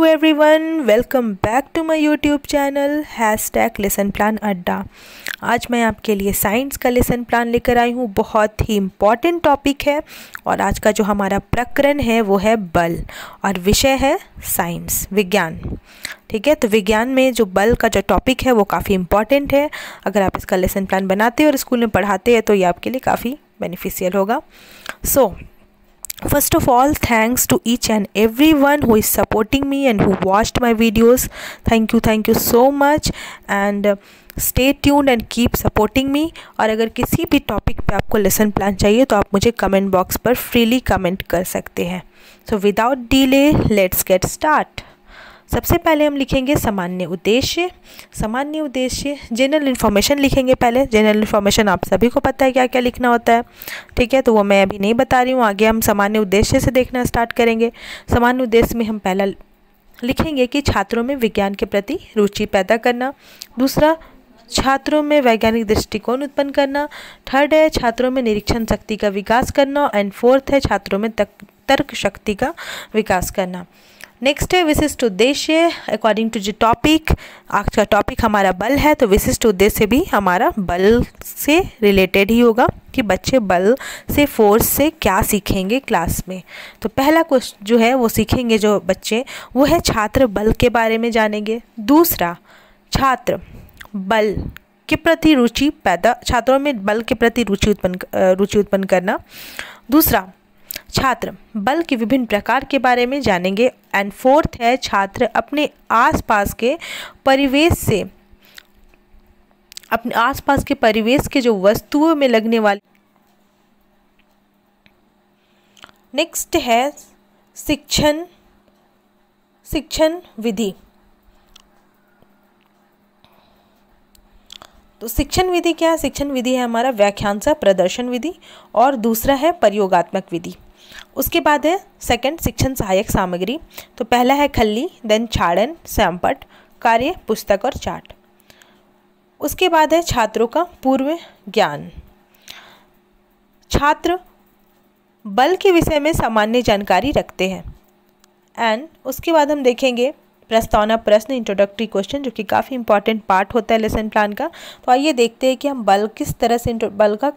Hello everyone welcome back to my YouTube channel hash tag lesson plan Adda आज मैं आपके लिए साइंस का लेसन प्लान लेकर आई हूँ बहुत ही इम्पॉर्टेंट टॉपिक है और आज का जो हमारा प्रकरण है वो है बल और विषय है साइंस विज्ञान ठीक है तो विज्ञान में जो बल का जो टॉपिक है वो काफ़ी इम्पॉर्टेंट है अगर आप इसका लेसन प्लान बनाते हैं और स्कूल में पढ़ाते हैं तो ये आपके लिए काफ़ी बेनिफिशियल होगा सो so, First of all, thanks to each and everyone who is supporting me and who watched my videos. Thank you, thank you so much. And uh, stay tuned and keep supporting me. और अगर किसी topic पे आपको lesson plan चाहिए तो आप comment box पर freely comment कर सकते हैं. So without delay, let's get started. सबसे पहले हम लिखेंगे सामान्य उद्देश्य सामान्य उद्देश्य जनरल इन्फॉर्मेशन लिखेंगे पहले जनरल इन्फॉर्मेशन आप सभी को पता है क्या क्या लिखना होता है ठीक है तो वो मैं अभी नहीं बता रही हूँ आगे हम सामान्य उद्देश्य से देखना स्टार्ट करेंगे सामान्य उद्देश्य में हम पहला लिखेंगे कि छात्रों में विज्ञान के प्रति रुचि पैदा करना दूसरा छात्रों में वैज्ञानिक दृष्टिकोण उत्पन्न करना थर्ड है छात्रों में निरीक्षण शक्ति का विकास करना एंड फोर्थ है छात्रों में तक तर्क शक्ति का विकास करना नेक्स्ट है विशिष्ट उद्देश्य अकॉर्डिंग टू जो टॉपिक आज का टॉपिक हमारा बल है तो विशिष्ट उद्देश्य भी हमारा बल से रिलेटेड ही होगा कि बच्चे बल से फोर्स से क्या सीखेंगे क्लास में तो पहला क्वेश्चन जो है वो सीखेंगे जो बच्चे वो है छात्र बल के बारे में जानेंगे दूसरा छात्र बल के प्रति रुचि पैदा छात्रों में बल के प्रति रुचि उत्पन्न रुचि उत्पन्न करना दूसरा छात्र बल के विभिन्न प्रकार के बारे में जानेंगे एंड फोर्थ है छात्र अपने आसपास के परिवेश से अपने आसपास के परिवेश के जो वस्तुओं में लगने वाले नेक्स्ट है शिक्षण शिक्षण विधि तो शिक्षण विधि क्या है शिक्षण विधि है हमारा व्याख्यान सा प्रदर्शन विधि और दूसरा है प्रयोगात्मक विधि उसके बाद है सेकंड शिक्षण सहायक सामग्री तो पहला है खल्ली देन छाड़न सैम्पट कार्य पुस्तक और चार्ट उसके बाद है छात्रों का पूर्व ज्ञान छात्र बल के विषय में सामान्य जानकारी रखते हैं एंड उसके बाद हम देखेंगे प्रस्तावना प्रश्न इंट्रोडक्टरी क्वेश्चन जो कि काफ़ी इंपॉर्टेंट पार्ट होता है लेसन प्लान का तो आइए देखते हैं कि हम बल किस तरह से बल का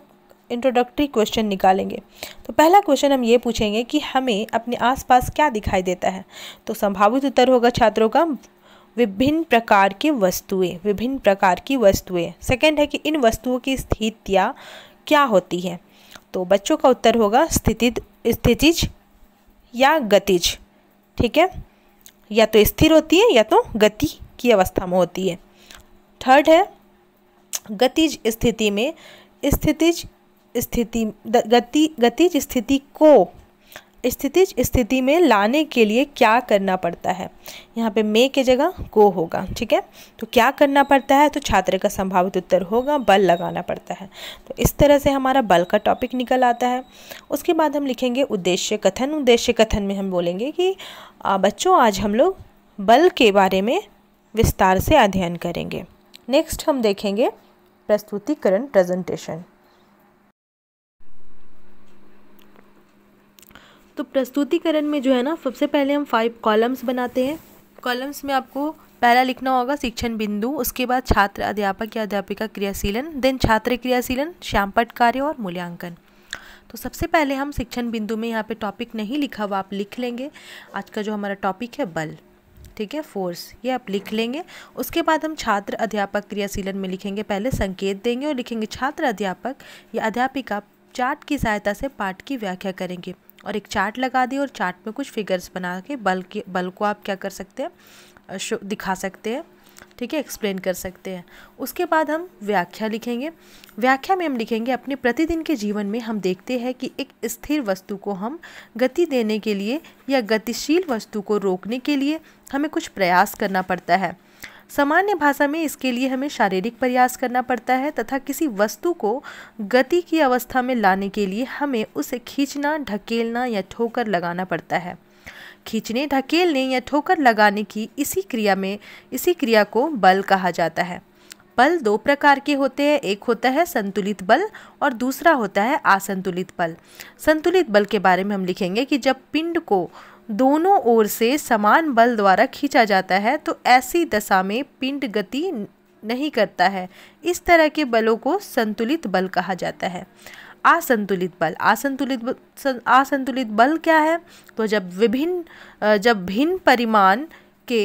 इंट्रोडक्टरी क्वेश्चन निकालेंगे तो पहला क्वेश्चन हम ये पूछेंगे कि हमें अपने आसपास क्या दिखाई देता है तो संभावित उत्तर होगा छात्रों का विभिन्न प्रकार की वस्तुएं विभिन्न प्रकार की वस्तुएं सेकंड है कि इन वस्तुओं की स्थितियाँ क्या होती है तो बच्चों का उत्तर होगा स्थितिज स्थितिज या गतिज ठीक है या तो स्थिर होती है या तो गति की अवस्था में होती है थर्ड है गतिज स्थिति में स्थितिज स्थिति गति गतिज स्थिति को स्थितिज स्थिति में लाने के लिए क्या करना पड़ता है यहाँ पे मे के जगह को होगा ठीक है तो क्या करना पड़ता है तो छात्र का संभावित उत्तर होगा बल लगाना पड़ता है तो इस तरह से हमारा बल का टॉपिक निकल आता है उसके बाद हम लिखेंगे उद्देश्य कथन उद्देश्य कथन में हम बोलेंगे कि बच्चों आज हम लोग बल के बारे में विस्तार से अध्ययन करेंगे नेक्स्ट हम देखेंगे प्रस्तुतिकरण प्रेजेंटेशन तो प्रस्तुतिकरण में जो है ना सबसे पहले हम फाइव कॉलम्स बनाते हैं कॉलम्स में आपको पहला लिखना होगा शिक्षण बिंदु उसके बाद छात्र अध्यापक या अध्यापिका क्रियाशीलन देन छात्र क्रियाशीलन श्यामपट कार्य और मूल्यांकन तो सबसे पहले हम शिक्षण बिंदु में यहाँ पे टॉपिक नहीं लिखा हुआ आप लिख लेंगे आज का जो हमारा टॉपिक है बल ठीक है फोर्स ये आप लिख लेंगे उसके बाद हम छात्र अध्यापक क्रियाशीलन में लिखेंगे पहले संकेत देंगे और लिखेंगे छात्र अध्यापक या अध्यापिका चार्ट की सहायता से पाठ की व्याख्या करेंगे और एक चार्ट लगा दी और चार्ट में कुछ फिगर्स बना के बल के बल को आप क्या कर सकते हैं दिखा सकते हैं ठीक है एक्सप्लेन कर सकते हैं उसके बाद हम व्याख्या लिखेंगे व्याख्या में हम लिखेंगे अपने प्रतिदिन के जीवन में हम देखते हैं कि एक स्थिर वस्तु को हम गति देने के लिए या गतिशील वस्तु को रोकने के लिए हमें कुछ प्रयास करना पड़ता है सामान्य भाषा में इसके लिए हमें शारीरिक प्रयास करना पड़ता है तथा किसी वस्तु को गति की अवस्था में लाने के लिए हमें उसे खींचना ढकेलना या ठोकर लगाना पड़ता है खींचने ढकेलने या ठोकर लगाने की इसी क्रिया में इसी क्रिया को बल कहा जाता है बल दो प्रकार के होते हैं एक होता है संतुलित बल और दूसरा होता है असंतुलित बल संतुलित बल के बारे में हम लिखेंगे कि जब पिंड को दोनों ओर से समान बल द्वारा खींचा जाता है तो ऐसी दशा में पिंड गति नहीं करता है इस तरह के बलों को संतुलित बल कहा जाता है असंतुलित बल असंतुलित असंतुलित बल क्या है तो जब विभिन्न जब भिन्न परिमाण के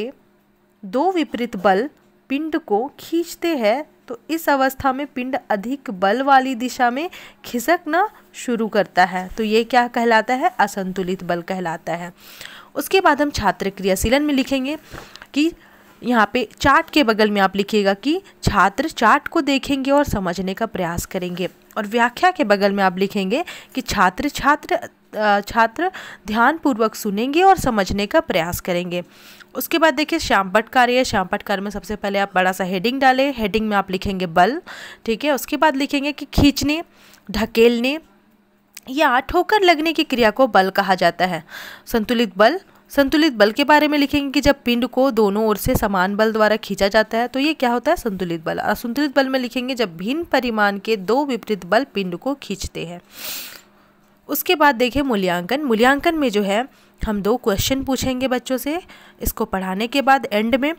दो विपरीत बल पिंड को खींचते हैं तो इस अवस्था में पिंड अधिक बल वाली दिशा में खिसकना शुरू करता है तो ये क्या कहलाता है असंतुलित बल कहलाता है उसके बाद हम छात्र क्रियाशीलन में लिखेंगे कि यहाँ पे चार्ट के बगल में आप लिखिएगा कि छात्र चार्ट को देखेंगे और समझने का प्रयास करेंगे और व्याख्या के बगल में आप लिखेंगे कि छात्र छात्र छात्र ध्यानपूर्वक सुनेंगे और समझने का प्रयास करेंगे उसके बाद देखिए श्याम कार्य है श्याम कार्य में सबसे पहले आप बड़ा सा हेडिंग डालें हेडिंग में आप लिखेंगे बल ठीक है उसके बाद लिखेंगे कि खींचने ढकेलने या ठोकर लगने की क्रिया को बल कहा जाता है संतुलित बल संतुलित बल के बारे में लिखेंगे कि जब पिंड को दोनों ओर से समान बल द्वारा खींचा जाता है तो ये क्या होता है संतुलित बल असंतुलित बल में लिखेंगे जब भिन्न परिमाण के दो विपरीत बल पिंड को खींचते हैं उसके बाद देखें मूल्यांकन मूल्यांकन में जो है हम दो क्वेश्चन पूछेंगे बच्चों से इसको पढ़ाने के बाद एंड में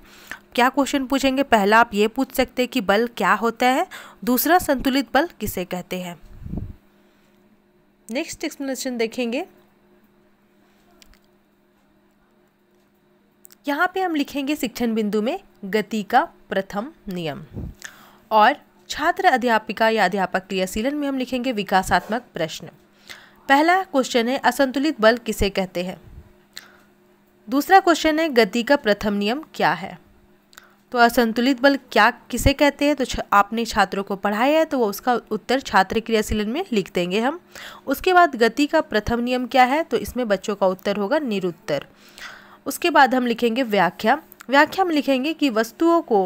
क्या क्वेश्चन पूछेंगे पहला आप ये पूछ सकते हैं कि बल क्या होता है दूसरा संतुलित बल किसे कहते हैं नेक्स्ट एक्सप्लेनेशन देखेंगे यहाँ पे हम लिखेंगे शिक्षण बिंदु में गति का प्रथम नियम और छात्र अध्यापिका या अध्यापक क्रियाशीलन में हम लिखेंगे विकासात्मक प्रश्न पहला क्वेश्चन है असंतुलित बल किसे कहते हैं दूसरा क्वेश्चन है गति का प्रथम नियम क्या है तो असंतुलित बल क्या किसे कहते हैं तो आपने छात्रों को पढ़ाया है तो वो उसका उत्तर छात्र क्रियाशीलन में लिख देंगे हम उसके बाद गति का प्रथम नियम क्या है तो इसमें बच्चों का उत्तर होगा निरुत्तर उसके बाद हम लिखेंगे व्याख्या व्याख्या में लिखेंगे कि वस्तुओं को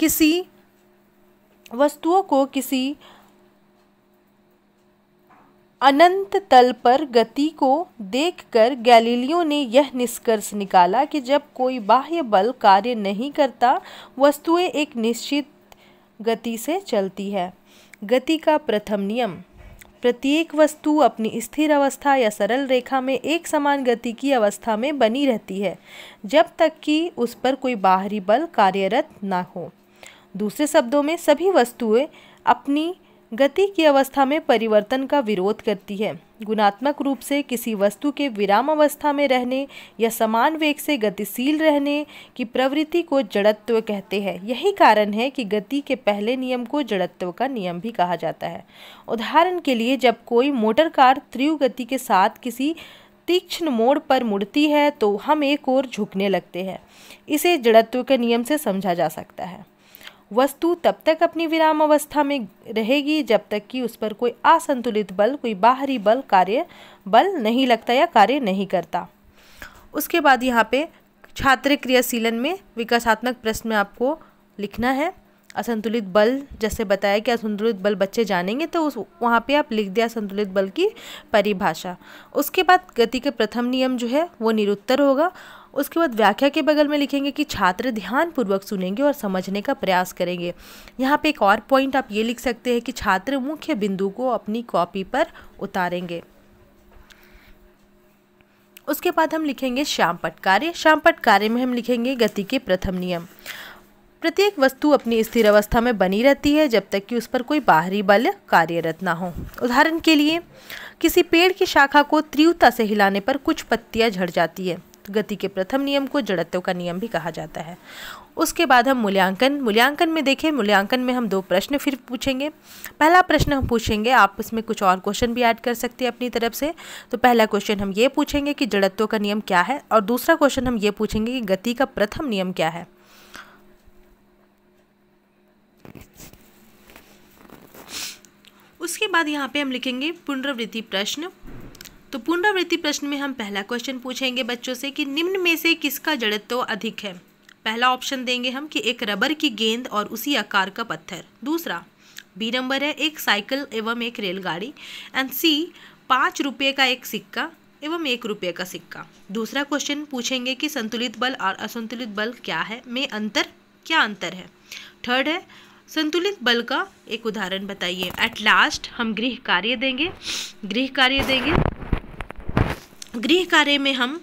किसी वस्तुओं को किसी अनंत तल पर गति को देखकर गैलीलियो ने यह निष्कर्ष निकाला कि जब कोई बाह्य बल कार्य नहीं करता वस्तुएं एक निश्चित गति से चलती है गति का प्रथम नियम प्रत्येक वस्तु अपनी स्थिर अवस्था या सरल रेखा में एक समान गति की अवस्था में बनी रहती है जब तक कि उस पर कोई बाहरी बल कार्यरत ना हो दूसरे शब्दों में सभी वस्तुएं अपनी गति की अवस्था में परिवर्तन का विरोध करती है गुणात्मक रूप से किसी वस्तु के विराम अवस्था में रहने या समान वेग से गतिशील रहने की प्रवृत्ति को जड़त्व कहते हैं यही कारण है कि गति के पहले नियम को जड़त्व का नियम भी कहा जाता है उदाहरण के लिए जब कोई मोटर कार त्रिव गति के साथ किसी तीक्ष्ण मोड़ पर मुड़ती है तो हम एक और झुकने लगते हैं इसे जड़त्व के नियम से समझा जा सकता है वस्तु तब तक अपनी विराम अवस्था में रहेगी जब तक कि उस पर कोई असंतुलित बल कोई बाहरी बल कार्य बल नहीं लगता या कार्य नहीं करता उसके बाद यहाँ पे छात्र क्रियाशीलन में विकासात्मक प्रश्न में आपको लिखना है असंतुलित बल जैसे बताया कि असंतुलित बल बच्चे जानेंगे तो उस वहाँ पे आप लिख दिया असंतुलित बल की परिभाषा उसके बाद गति के प्रथम नियम जो है वो निरुत्तर होगा उसके बाद व्याख्या के बगल में लिखेंगे कि छात्र ध्यानपूर्वक सुनेंगे और समझने का प्रयास करेंगे यहाँ पे एक और पॉइंट आप ये लिख सकते हैं कि छात्र मुख्य बिंदु को अपनी कॉपी पर उतारेंगे उसके बाद हम लिखेंगे श्यामपट कार्य श्यामपट कार्य में हम लिखेंगे गति के प्रथम नियम प्रत्येक वस्तु अपनी स्थिर अवस्था में बनी रहती है जब तक कि उस पर कोई बाहरी बल कार्यरत ना हो उदाहरण के लिए किसी पेड़ की शाखा को तीव्रता से हिलाने पर कुछ पत्तियां झड़ जाती है गति के प्रथम नियम को जड़त्व का नियम भी कहा जाता है उसके बाद हम मूल्यांकन मूल्यांकन में देखें मूल्यांकन में हम दो प्रश्न फिर पूछेंगे पहला प्रश्न हम पूछेंगे आप इसमें कुछ और क्वेश्चन भी ऐड कर सकते हैं अपनी तरफ से तो पहला क्वेश्चन हम ये पूछेंगे कि जड़त्व का नियम क्या है और दूसरा क्वेश्चन हम ये पूछेंगे कि गति का प्रथम नियम क्या है उसके बाद यहाँ पे हम लिखेंगे पुनरावृत्ति प्रश्न तो पुनरावृत्ति प्रश्न में हम पहला क्वेश्चन पूछेंगे बच्चों से कि निम्न में से किसका जड़त्व अधिक है पहला ऑप्शन देंगे हम कि एक रबर की गेंद और उसी आकार का पत्थर दूसरा बी नंबर है एक साइकिल एवं एक रेलगाड़ी एंड सी पाँच रुपये का एक सिक्का एवं एक रुपये का सिक्का दूसरा क्वेश्चन पूछेंगे कि संतुलित बल और असंतुलित बल क्या है में अंतर क्या अंतर है थर्ड है संतुलित बल का एक उदाहरण बताइए एट लास्ट हम गृह कार्य देंगे गृह कार्य देंगे गृह कार्य में हम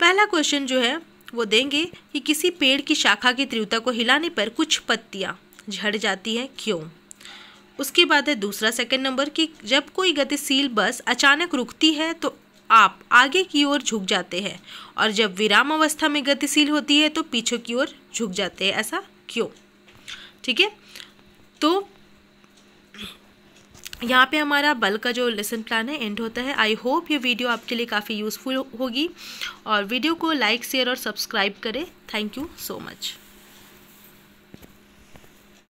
पहला क्वेश्चन जो है वो देंगे कि किसी पेड़ की शाखा की तीव्रता को हिलाने पर कुछ पत्तियाँ झड़ जाती हैं क्यों उसके बाद है दूसरा सेकंड नंबर कि जब कोई गतिशील बस अचानक रुकती है तो आप आगे की ओर झुक जाते हैं और जब विराम अवस्था में गतिशील होती है तो पीछे की ओर झुक जाते हैं ऐसा क्यों ठीक है तो यहाँ पे हमारा बल का जो लेसन प्लान है एंड होता है आई होप ये वीडियो आपके लिए काफ़ी यूज़फुल होगी और वीडियो को लाइक शेयर और सब्सक्राइब करें थैंक यू सो मच